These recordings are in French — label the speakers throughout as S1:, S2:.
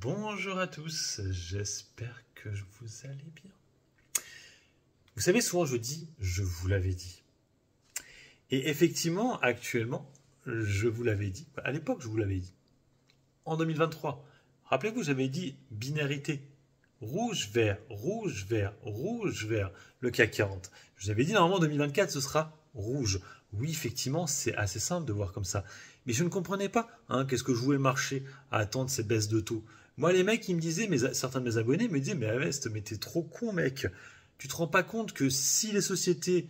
S1: Bonjour à tous, j'espère que vous allez bien. Vous savez, souvent je dis je vous l'avais dit. Et effectivement, actuellement, je vous l'avais dit. À l'époque, je vous l'avais dit. En 2023, rappelez-vous, j'avais dit binarité. Rouge, vert, rouge, vert, rouge, vert, le CAC 40. Je vous avais dit, normalement, 2024, ce sera rouge. Oui, effectivement, c'est assez simple de voir comme ça. Mais je ne comprenais pas hein, qu'est-ce que je voulais marcher à attendre ces baisses de taux. Moi, les mecs, ils me disaient, certains de mes abonnés me disaient, mais Avest, mais t'es trop con, mec. Tu te rends pas compte que si les sociétés,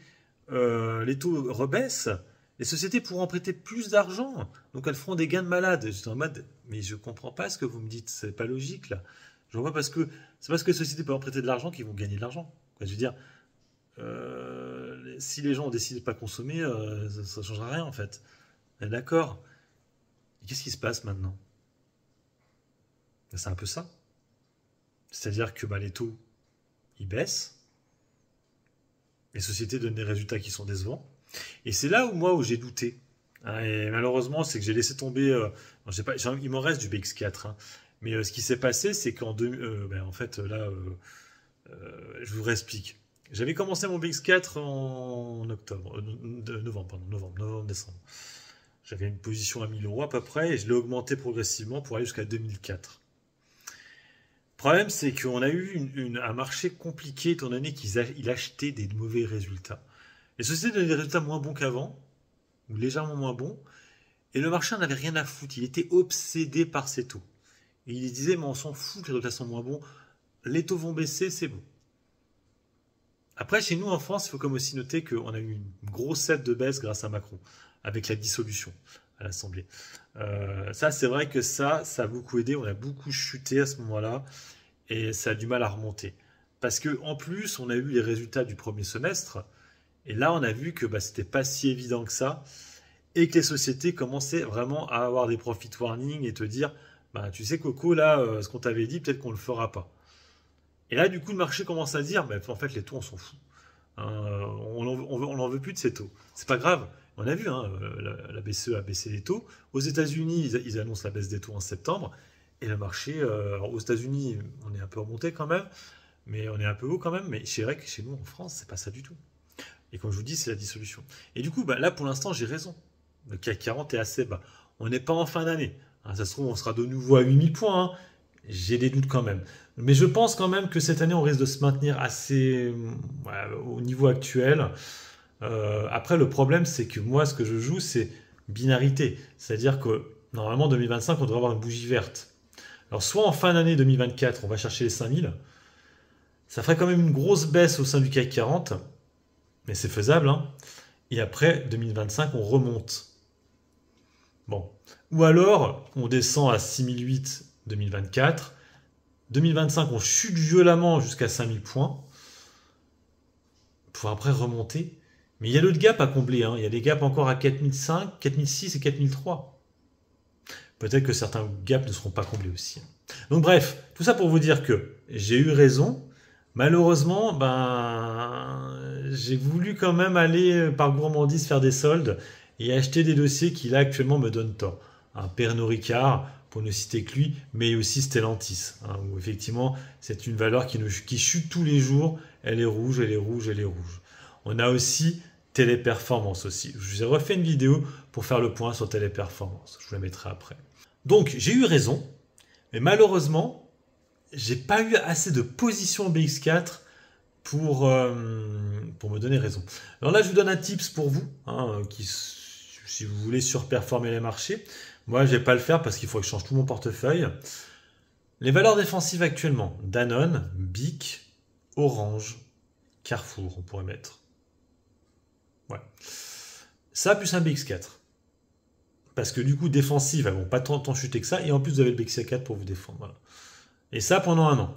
S1: euh, les taux rebaissent, les sociétés pourront prêter plus d'argent. Donc elles feront des gains de malade. Je suis en mode, mais je comprends pas ce que vous me dites. C'est pas logique, là. Je vois parce que c'est parce que les sociétés peuvent en prêter de l'argent qu'ils vont gagner de l'argent. Je veux dire, euh, si les gens décident de pas consommer, euh, ça, ne changera rien en fait. D'accord. Qu'est-ce qui se passe maintenant ben, c'est un peu ça. C'est-à-dire que bah, les taux, ils baissent. Les sociétés donnent des résultats qui sont décevants. Et c'est là où moi, où j'ai douté. Hein, et malheureusement, c'est que j'ai laissé tomber. Euh, pas, il m'en reste du BX4. Hein. mais euh, ce qui s'est passé, c'est qu'en euh, ben, en fait, là, je vous réexplique. J'avais commencé mon BX4 en octobre, novembre, pardon, novembre, novembre, décembre. J'avais une position à 1000 euros à peu près et je l'ai augmenté progressivement pour aller jusqu'à 2004 problème, c'est qu'on a eu un marché compliqué étant donné qu'il achetait des mauvais résultats. Et sociétés donnaient des résultats moins bons qu'avant, ou légèrement moins bons, et le marché n'avait rien à foutre. Il était obsédé par ses taux. Et il disait, mais on s'en fout que les résultats sont moins bons, les taux vont baisser, c'est bon. Après, chez nous en France, il faut comme aussi noter qu'on a eu une grosse aide de baisse grâce à Macron, avec la dissolution à l'Assemblée. Euh, ça, c'est vrai que ça, ça a beaucoup aidé. On a beaucoup chuté à ce moment-là et ça a du mal à remonter. Parce que en plus, on a eu les résultats du premier semestre et là, on a vu que bah, c'était pas si évident que ça et que les sociétés commençaient vraiment à avoir des profit warnings et te dire bah, tu sais, Coco, là, euh, ce qu'on t'avait dit, peut-être qu'on le fera pas. Et là, du coup, le marché commence à dire mais en fait, les taux, on s'en fout. Hein, on n'en veut, veut plus de ces taux. C'est pas grave on a vu, hein, euh, la, BCE a baissé les taux. Aux États-Unis, ils, annoncent la baisse des taux en septembre. Et le marché, euh, aux États-Unis, on est un peu remonté quand même, mais on est un peu haut quand même. Mais chez que chez nous, en France, c'est pas ça du tout. Et comme je vous dis, c'est la dissolution. Et du coup, bah, là, pour l'instant, j'ai raison. Le CAC 40 est assez bas. On n'est pas en fin d'année. Hein, ça se trouve, on sera de nouveau à 8000 points. Hein. J'ai des doutes quand même. Mais je pense quand même que cette année, on risque de se maintenir assez euh, au niveau actuel. Euh, après, le problème, c'est que moi, ce que je joue, c'est binarité. C'est-à-dire que normalement, 2025, on devrait avoir une bougie verte. Alors, soit en fin d'année 2024, on va chercher les 5000. Ça ferait quand même une grosse baisse au sein du CAC 40, mais c'est faisable. Hein. Et après 2025, on remonte. Bon. Ou alors, on descend à 6008 2024. 2025, on chute violemment jusqu'à 5000 points pour après remonter mais il y a d'autres gaps à combler. Hein. Il y a des gaps encore à 4005, 4006 et 4003. Peut-être que certains gaps ne seront pas comblés aussi. Hein. Donc bref, tout ça pour vous dire que j'ai eu raison. Malheureusement, ben, j'ai voulu quand même aller euh, par gourmandise faire des soldes et acheter des dossiers qui là actuellement me donnent tort. Un Pernod Ricard, pour ne citer que lui, mais aussi Stellantis, hein, effectivement c'est une valeur qui, qui chute tous les jours, elle est rouge, elle est rouge, elle est rouge. On a aussi téléperformance aussi. Je vous ai refait une vidéo pour faire le point sur téléperformance. Je vous la mettrai après. Donc j'ai eu raison, mais malheureusement, j'ai pas eu assez de position BX4 pour, euh, pour me donner raison. Alors là, je vous donne un tips pour vous, hein, qui, si vous voulez surperformer les marchés. Moi, je vais pas le faire parce qu'il faut que je change tout mon portefeuille. Les valeurs défensives actuellement, Danone, BIC, Orange, Carrefour, on pourrait mettre. Ouais. Ça, plus un BX4. Parce que du coup, défensive, elles vont pas tant, chuter que ça. Et en plus, vous avez le BX4 pour vous défendre. Et ça pendant un an.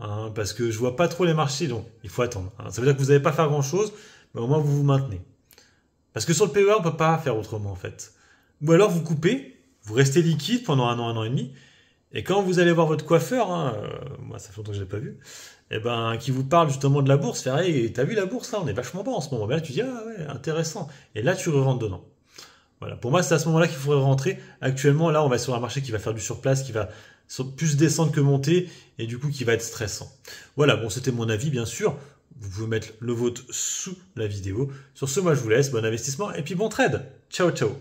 S1: Hein, parce que je vois pas trop les marchés, donc il faut attendre. Hein. Ça veut dire que vous n'allez pas faire grand chose, mais au moins vous vous maintenez. Parce que sur le PEA, on peut pas faire autrement en fait. Ou alors vous coupez, vous restez liquide pendant un an, un an et demi, et quand vous allez voir votre coiffeur, hein, euh, moi ça fait longtemps que je l'ai pas vu, et eh ben qui vous parle justement de la bourse, faire hey, t'as vu la bourse là, hein, on est vachement bas en ce moment. Ben là tu dis ah ouais intéressant. Et là tu re dedans. Voilà. Pour moi c'est à ce moment-là qu'il faudrait rentrer. Actuellement là on va sur un marché qui va faire du surplace, qui va plus descendre que monter et du coup qui va être stressant. Voilà. Bon c'était mon avis bien sûr. Vous pouvez mettre le vote sous la vidéo. Sur ce moi je vous laisse. Bon investissement et puis bon trade. Ciao ciao.